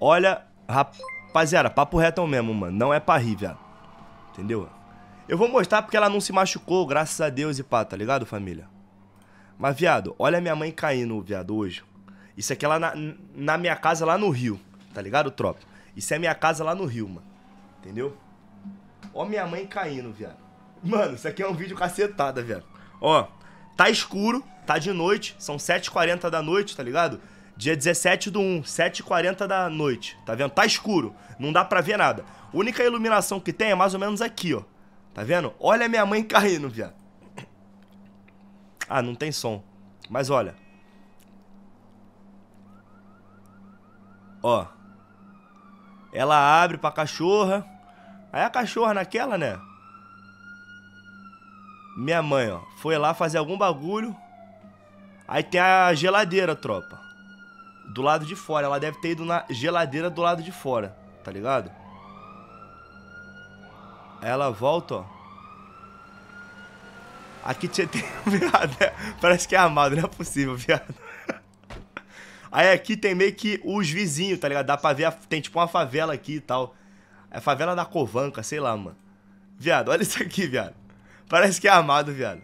Olha, rapaziada, papo reto mesmo, mano. Não é pra rir, viado. Entendeu? Eu vou mostrar porque ela não se machucou, graças a Deus e pá, tá ligado, família? Mas, viado, olha minha mãe caindo, viado, hoje. Isso aqui é lá na, na minha casa lá no Rio, tá ligado, tropa? Isso é minha casa lá no Rio, mano. Entendeu? Ó minha mãe caindo, viado. Mano, isso aqui é um vídeo cacetada, viado. Ó, tá escuro, tá de noite, são 7h40 da noite, tá ligado? Dia 17 do 1, 7h40 da noite. Tá vendo? Tá escuro. Não dá pra ver nada. A única iluminação que tem é mais ou menos aqui, ó. Tá vendo? Olha minha mãe caindo, viado. Ah, não tem som. Mas olha. Ó. Ela abre pra cachorra. Aí a cachorra naquela, né? Minha mãe, ó, foi lá fazer algum bagulho. Aí tem a geladeira, tropa do lado de fora. Ela deve ter ido na geladeira do lado de fora, tá ligado? Aí ela volta, ó. Aqui tinha tem... viado, é... parece que é armado, não é possível, viado. Aí aqui tem meio que os vizinhos, tá ligado? Dá pra ver, a... tem tipo uma favela aqui e tal. É a favela da Covanca, sei lá, mano. Viado, olha isso aqui, viado. Parece que é armado, viado.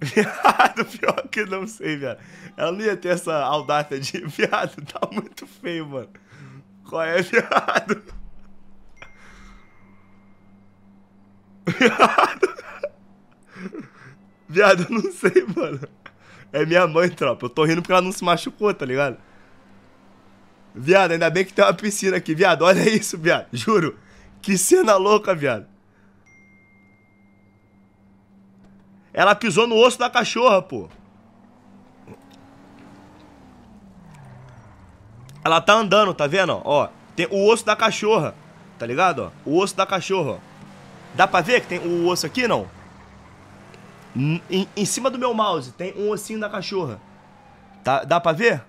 Viado, pior que não sei, viado. Ela não ia ter essa audácia de viado, tá muito feio, mano. Qual é, viado? Viado. Viado, eu não sei, mano. É minha mãe, tropa. Eu tô rindo porque ela não se machucou, tá ligado? Viado, ainda bem que tem uma piscina aqui, viado. Olha isso, viado. Juro. Que cena louca, viado. Ela pisou no osso da cachorra, pô. Ela tá andando, tá vendo? Ó, tem o osso da cachorra. Tá ligado? o osso da cachorra. Dá pra ver que tem o osso aqui, não? Em, em cima do meu mouse tem um ossinho da cachorra. Tá, dá pra ver?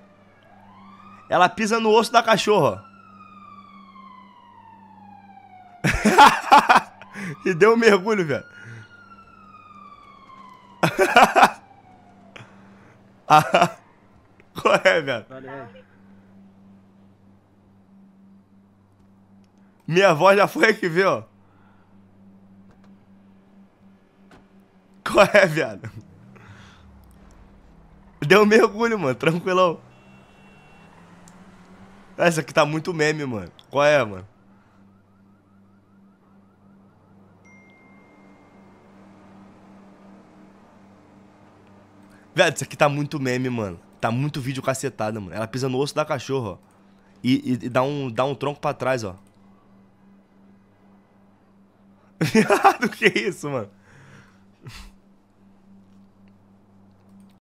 Ela pisa no osso da cachorra. e deu um mergulho, velho ah, qual é, velho? Minha voz já foi aqui, viu? Qual é, viado? Deu um mergulho, mano, tranquilão. Essa aqui tá muito meme, mano. Qual é, mano? Velho, isso aqui tá muito meme, mano. Tá muito vídeo cacetada, mano. Ela pisa no osso da cachorra, ó. E, e, e dá, um, dá um tronco pra trás, ó. Viado, que isso, mano?